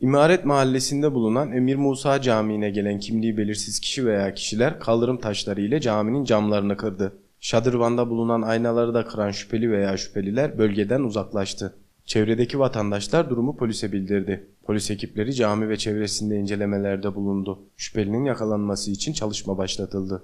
İmaret Mahallesi'nde bulunan Emir Musa Camii'ne gelen kimliği belirsiz kişi veya kişiler kaldırım taşları ile caminin camlarını kırdı. Şadırvanda bulunan aynaları da kıran şüpheli veya şüpheliler bölgeden uzaklaştı. Çevredeki vatandaşlar durumu polise bildirdi. Polis ekipleri cami ve çevresinde incelemelerde bulundu. Şüphelinin yakalanması için çalışma başlatıldı.